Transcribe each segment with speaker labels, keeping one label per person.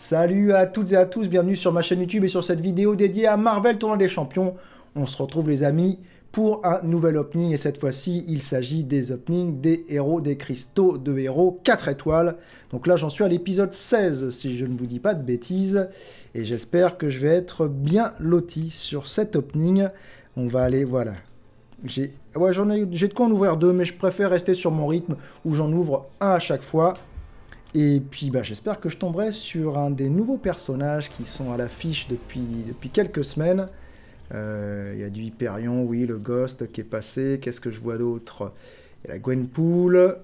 Speaker 1: Salut à toutes et à tous, bienvenue sur ma chaîne YouTube et sur cette vidéo dédiée à Marvel Tournoi des Champions. On se retrouve les amis pour un nouvel opening et cette fois-ci il s'agit des openings des héros, des cristaux de héros 4 étoiles. Donc là j'en suis à l'épisode 16 si je ne vous dis pas de bêtises et j'espère que je vais être bien loti sur cet opening. On va aller, voilà. J'ai ouais, de quoi en ouvrir deux mais je préfère rester sur mon rythme où j'en ouvre un à chaque fois. Et puis bah, j'espère que je tomberai sur un des nouveaux personnages qui sont à l'affiche depuis, depuis quelques semaines. Euh, il y a du Hyperion, oui, le Ghost qui est passé. Qu'est-ce que je vois d'autre Il y a la Gwenpool.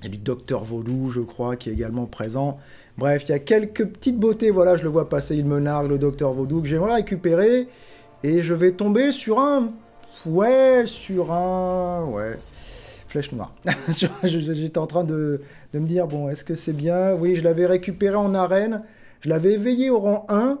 Speaker 1: Il y a du Docteur Vaudou, je crois, qui est également présent. Bref, il y a quelques petites beautés. Voilà, je le vois passer, il me nargue, le Docteur Vaudou que j'aimerais récupérer. Et je vais tomber sur un... Ouais, sur un... Ouais flèche noire. J'étais en train de, me dire, bon, est-ce que c'est bien Oui, je l'avais récupéré en arène, je l'avais éveillé au rang 1,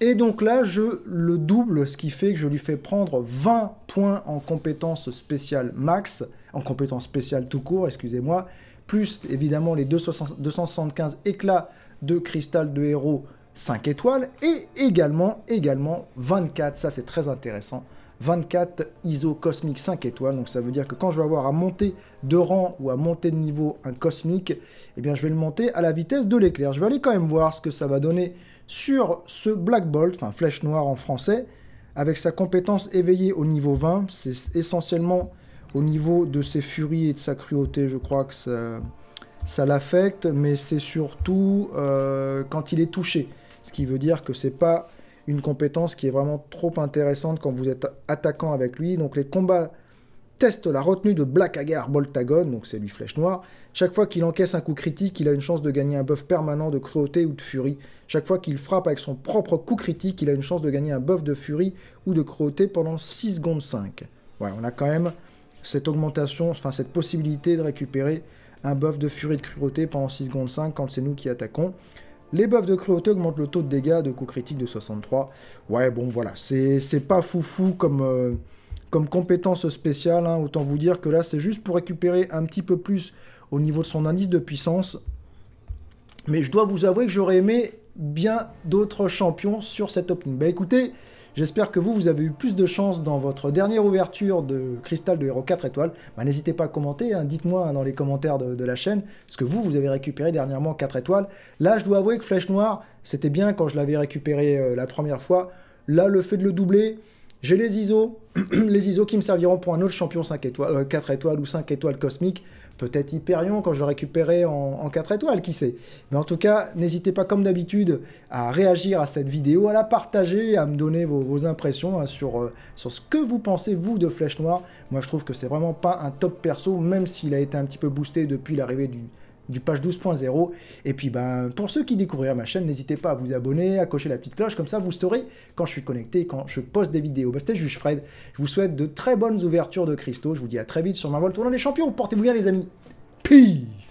Speaker 1: et donc là, je le double, ce qui fait que je lui fais prendre 20 points en compétence spéciale max, en compétence spéciale tout court, excusez-moi, plus évidemment les 275 éclats de cristal de héros 5 étoiles, et également, également 24, ça c'est très intéressant, 24 ISO cosmique 5 étoiles. Donc ça veut dire que quand je vais avoir à monter de rang ou à monter de niveau un cosmique, eh bien je vais le monter à la vitesse de l'éclair. Je vais aller quand même voir ce que ça va donner sur ce Black Bolt, enfin flèche noire en français, avec sa compétence éveillée au niveau 20. C'est essentiellement au niveau de ses furies et de sa cruauté, je crois que ça, ça l'affecte, mais c'est surtout euh, quand il est touché. Ce qui veut dire que c'est pas une compétence qui est vraiment trop intéressante quand vous êtes attaquant avec lui. Donc les combats testent la retenue de Black Agar Boltagon, donc c'est lui flèche noire. Chaque fois qu'il encaisse un coup critique, il a une chance de gagner un buff permanent de cruauté ou de furie. Chaque fois qu'il frappe avec son propre coup critique, il a une chance de gagner un buff de furie ou de cruauté pendant 6 secondes 5. Ouais, on a quand même cette augmentation, enfin cette possibilité de récupérer un buff de furie de cruauté pendant 6 secondes 5 quand c'est nous qui attaquons. Les buffs de cruauté augmentent le taux de dégâts de coup critique de 63. Ouais, bon, voilà, c'est pas foufou comme, euh, comme compétence spéciale. Hein. Autant vous dire que là, c'est juste pour récupérer un petit peu plus au niveau de son indice de puissance. Mais je dois vous avouer que j'aurais aimé bien d'autres champions sur cette opening. Bah écoutez, J'espère que vous, vous avez eu plus de chance dans votre dernière ouverture de Cristal de héros 4 étoiles. Bah, n'hésitez pas à commenter, hein. dites-moi hein, dans les commentaires de, la chaîne ce que vous, vous avez récupéré dernièrement 4 étoiles. Là, je dois avouer que Flèche Noire, c'était bien quand je l'avais récupéré euh, la première fois. Là, le fait de le doubler, j'ai les ISO, les ISO qui me serviront pour un autre champion 5 étoiles, 4 euh, étoiles ou 5 étoiles cosmiques. Peut-être Hyperion quand je le récupérerai en, 4 étoiles, qui sait. Mais en tout cas, n'hésitez pas comme d'habitude à réagir à cette vidéo, à la partager, à me donner vos, impressions hein, sur, euh, sur ce que vous pensez, vous, de Flèche Noire. Moi, je trouve que c'est vraiment pas un top perso, même s'il a été un petit peu boosté depuis l'arrivée du, du page 12.0. Et puis ben, pour ceux qui découvriront ma chaîne, n'hésitez pas à vous abonner, à cocher la petite cloche, comme ça vous saurez quand je suis connecté, quand je poste des vidéos. Bah C'était Juge Fred, je vous souhaite de très bonnes ouvertures de cristaux, je vous dis à très vite sur ma vol tournant les champions, portez-vous bien les amis. Peace